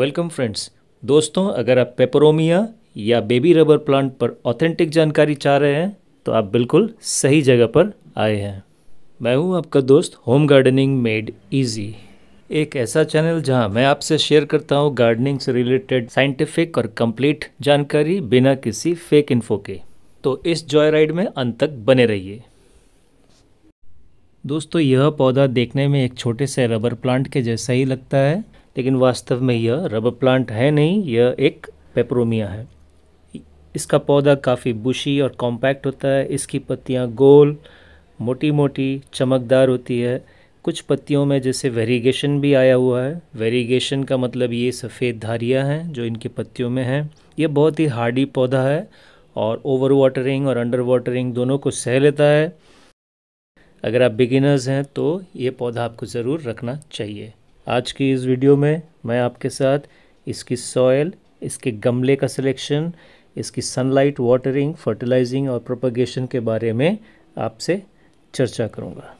Welcome friends दोस्तों अगर आप पेपरोमिया या बेबी रबर प्लांट पर ऑथेंटिक जानकारी चाह रहे हैं तो आप बिल्कुल सही जगह पर आए हैं मैं हूं आपका दोस्त होम गार्डनिंग मेड इजी एक ऐसा चैनल जहां मैं आपसे शेयर करता हूं गार्डनिंग से रिलेटेड साइंटिफिक और कंप्लीट जानकारी बिना किसी फेक इन्फो के तो इस जॉय राइड में अंत तक बने रहिए दोस्तों यह पौधा देखने में एक छोटे से रबर प्लांट के जैसा ही लगता है लेकिन वास्तव में यह रबर प्लांट है नहीं यह एक पेपरोमिया है इसका पौधा काफ़ी बुशी और कॉम्पैक्ट होता है इसकी पत्तियाँ गोल मोटी मोटी चमकदार होती है कुछ पत्तियों में जैसे वेरीगेशन भी आया हुआ है वेरीगेशन का मतलब ये सफ़ेद धारियाँ हैं जो इनकी पत्तियों में हैं ये बहुत ही हार्डी पौधा है और ओवर वाटरिंग और अंडर वाटरिंग दोनों को सह लेता है अगर आप बिगिनर्स हैं तो ये पौधा आपको ज़रूर रखना चाहिए आज की इस वीडियो में मैं आपके साथ इसकी सॉयल इसके गमले का सिलेक्शन इसकी सनलाइट वाटरिंग फर्टिलाइजिंग और प्रोपगेशन के बारे में आपसे चर्चा करूंगा।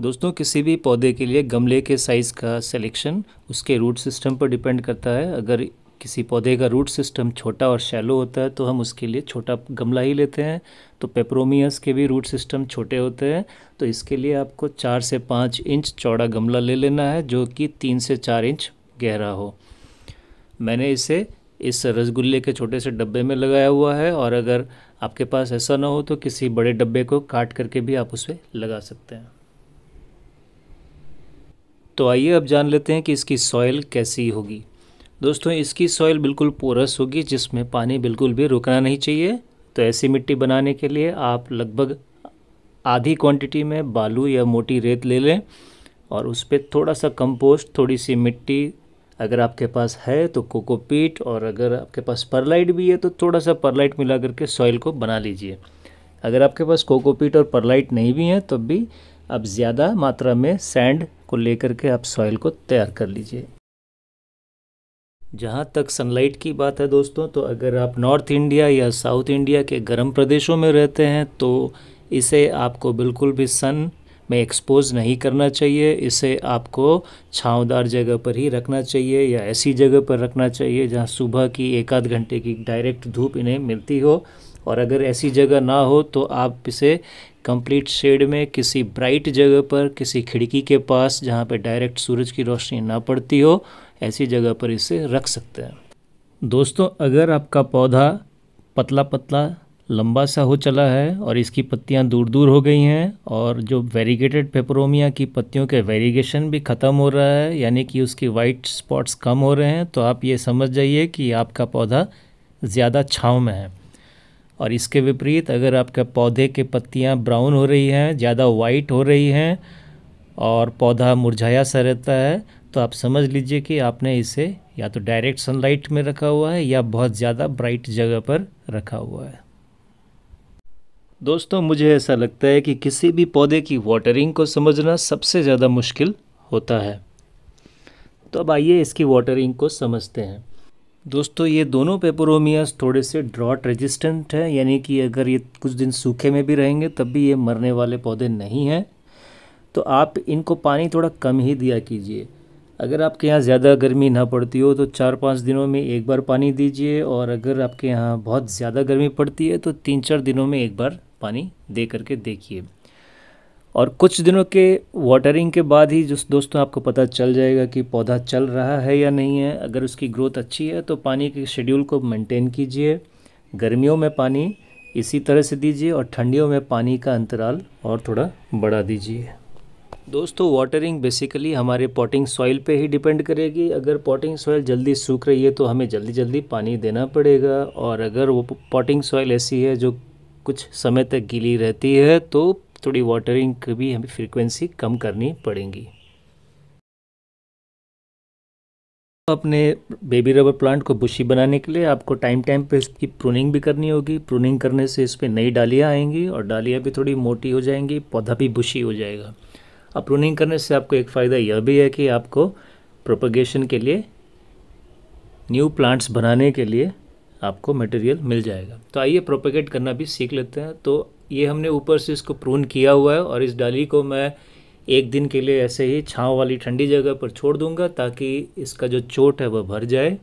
दोस्तों किसी भी पौधे के लिए गमले के साइज़ का सिलेक्शन उसके रूट सिस्टम पर डिपेंड करता है अगर किसी पौधे का रूट सिस्टम छोटा और शैलो होता है तो हम उसके लिए छोटा गमला ही लेते हैं तो पेप्रोमियस के भी रूट सिस्टम छोटे होते हैं तो इसके लिए आपको चार से पाँच इंच चौड़ा गमला ले लेना है जो कि तीन से चार इंच गहरा हो मैंने इसे इस रसगुल्ले के छोटे से डब्बे में लगाया हुआ है और अगर आपके पास ऐसा ना हो तो किसी बड़े डब्बे को काट करके भी आप उस पर लगा सकते हैं तो आइए अब जान लेते हैं कि इसकी सॉइल कैसी होगी दोस्तों इसकी सॉइल बिल्कुल पोरस होगी जिसमें पानी बिल्कुल भी रुकना नहीं चाहिए तो ऐसी मिट्टी बनाने के लिए आप लगभग आधी क्वांटिटी में बालू या मोटी रेत ले लें और उस पर थोड़ा सा कंपोस्ट थोड़ी सी मिट्टी अगर आपके पास है तो कोकोपीट और अगर आपके पास परलाइट भी है तो थोड़ा सा परलाइट मिला करके सॉइल को बना लीजिए अगर आपके पास कोकोपीट और परलाइट नहीं भी हैं तब तो भी आप ज़्यादा मात्रा में सैंड को लेकर के आप सॉइल को तैयार कर लीजिए जहाँ तक सनलाइट की बात है दोस्तों तो अगर आप नॉर्थ इंडिया या साउथ इंडिया के गर्म प्रदेशों में रहते हैं तो इसे आपको बिल्कुल भी सन में एक्सपोज नहीं करना चाहिए इसे आपको छावदार जगह पर ही रखना चाहिए या ऐसी जगह पर रखना चाहिए जहाँ सुबह की एक आध घंटे की डायरेक्ट धूप इन्हें मिलती हो और अगर ऐसी जगह ना हो तो आप इसे कंप्लीट शेड में किसी ब्राइट जगह पर किसी खिड़की के पास जहाँ पे डायरेक्ट सूरज की रोशनी ना पड़ती हो ऐसी जगह पर इसे रख सकते हैं दोस्तों अगर आपका पौधा पतला पतला लंबा सा हो चला है और इसकी पत्तियाँ दूर दूर हो गई हैं और जो वेरीगेटेड पेपरोमिया की पत्तियों के वेरीगेशन भी ख़त्म हो रहा है यानी कि उसकी वाइट स्पॉट्स कम हो रहे हैं तो आप ये समझ जाइए कि आपका पौधा ज़्यादा छाँव में है और इसके विपरीत अगर आपका पौधे के पत्तियाँ ब्राउन हो रही हैं ज़्यादा वाइट हो रही हैं और पौधा मुरझाया सा रहता है तो आप समझ लीजिए कि आपने इसे या तो डायरेक्ट सनलाइट में रखा हुआ है या बहुत ज़्यादा ब्राइट जगह पर रखा हुआ है दोस्तों मुझे ऐसा लगता है कि किसी भी पौधे की वाटरिंग को समझना सबसे ज़्यादा मुश्किल होता है तो अब आइए इसकी वाटरिंग को समझते हैं दोस्तों ये दोनों पेपरोमियास थोड़े से ड्रॉट रेजिस्टेंट हैं यानी कि अगर ये कुछ दिन सूखे में भी रहेंगे तब भी ये मरने वाले पौधे नहीं हैं तो आप इनको पानी थोड़ा कम ही दिया कीजिए अगर आपके यहाँ ज़्यादा गर्मी ना पड़ती हो तो चार पाँच दिनों में एक बार पानी दीजिए और अगर आपके यहाँ बहुत ज़्यादा गर्मी पड़ती है तो तीन चार दिनों में एक बार पानी दे करके देखिए और कुछ दिनों के वाटरिंग के बाद ही जो दोस्तों आपको पता चल जाएगा कि पौधा चल रहा है या नहीं है अगर उसकी ग्रोथ अच्छी है तो पानी के शेड्यूल को मेंटेन कीजिए गर्मियों में पानी इसी तरह से दीजिए और ठंडियों में पानी का अंतराल और थोड़ा बढ़ा दीजिए दोस्तों वाटरिंग बेसिकली हमारे पॉटिंग सॉइल पे ही डिपेंड करेगी अगर पॉटिंग सॉइल जल्दी सूख रही है तो हमें जल्दी जल्दी पानी देना पड़ेगा और अगर वो पॉटिंग सॉइल ऐसी है जो कुछ समय तक गीली रहती है तो थोड़ी वाटरिंग की भी हमें फ्रीक्वेंसी कम करनी पड़ेगी अपने बेबी रबर प्लांट को बुशी बनाने के लिए आपको टाइम टाइम पे इसकी प्रूनिंग भी करनी होगी प्रूनिंग करने से इस पर नई डालियाँ आएंगी और डालियाँ भी थोड़ी मोटी हो जाएंगी पौधा भी बुशी हो जाएगा अब प्रूनिंग करने से आपको एक फ़ायदा यह भी है कि आपको प्रोपगेशन के लिए न्यू प्लांट्स बनाने के लिए आपको मटेरियल मिल जाएगा तो आइए प्रोपोगेट करना भी सीख लेते हैं तो ये हमने ऊपर से इसको प्रून किया हुआ है और इस डाली को मैं एक दिन के लिए ऐसे ही छाँव वाली ठंडी जगह पर छोड़ दूंगा ताकि इसका जो चोट है वह भर जाए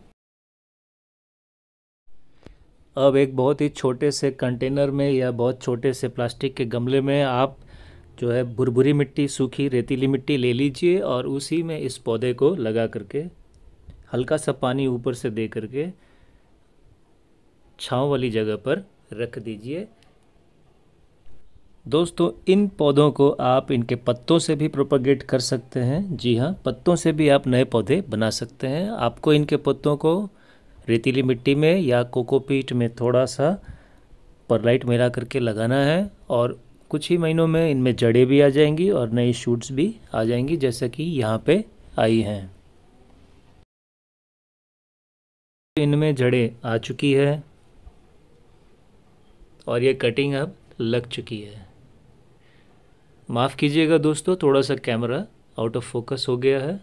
अब एक बहुत ही छोटे से कंटेनर में या बहुत छोटे से प्लास्टिक के गमले में आप जो है भुरभुरी मिट्टी सूखी रेतीली मिट्टी ले लीजिए और उसी में इस पौधे को लगा करके हल्का सा पानी ऊपर से दे करके छाँव वाली जगह पर रख दीजिए दोस्तों इन पौधों को आप इनके पत्तों से भी प्रोपगेट कर सकते हैं जी हाँ पत्तों से भी आप नए पौधे बना सकते हैं आपको इनके पत्तों को रेतीली मिट्टी में या कोकोपीट में थोड़ा सा परलाइट मिला करके लगाना है और कुछ ही महीनों में इनमें जड़ें भी आ जाएंगी और नई शूट्स भी आ जाएंगी जैसे कि यहाँ पे आई हैं इनमें जड़ें आ चुकी है और ये कटिंग अब लग चुकी है माफ़ कीजिएगा दोस्तों थोड़ा सा कैमरा आउट ऑफ फोकस हो गया है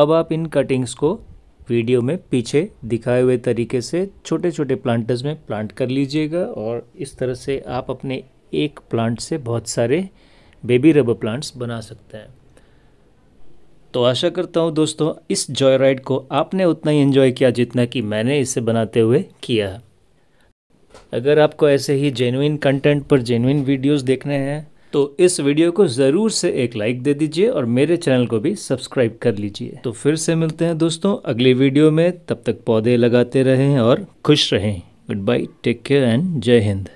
अब आप इन कटिंग्स को वीडियो में पीछे दिखाए हुए तरीके से छोटे छोटे प्लांटर्स में प्लांट कर लीजिएगा और इस तरह से आप अपने एक प्लांट से बहुत सारे बेबी रबर प्लांट्स बना सकते हैं तो आशा करता हूँ दोस्तों इस जॉय राइड को आपने उतना ही एंजॉय किया जितना कि मैंने इसे बनाते हुए किया अगर आपको ऐसे ही जेनुइन कंटेंट पर जेनुइन वीडियोस देखने हैं तो इस वीडियो को ज़रूर से एक लाइक दे दीजिए और मेरे चैनल को भी सब्सक्राइब कर लीजिए तो फिर से मिलते हैं दोस्तों अगले वीडियो में तब तक पौधे लगाते रहें और खुश रहें goodbye take care and जय हिंद